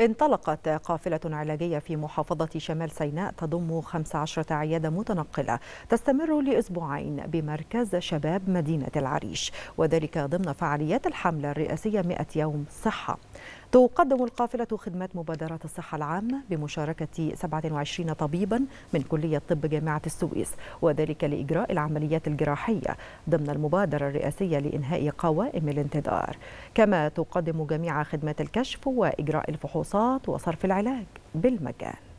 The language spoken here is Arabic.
انطلقت قافلة علاجية في محافظة شمال سيناء تضم 15 عيادة متنقلة تستمر لأسبوعين بمركز شباب مدينة العريش وذلك ضمن فعاليات الحملة الرئاسية 100 يوم صحة تقدم القافلة خدمات مبادرات الصحة العامة بمشاركة 27 طبيبا من كلية طب جامعة السويس وذلك لإجراء العمليات الجراحية ضمن المبادرة الرئاسية لإنهاء قوائم الانتظار كما تقدم جميع خدمات الكشف وإجراء الفحوصات وصرف العلاج بالمجان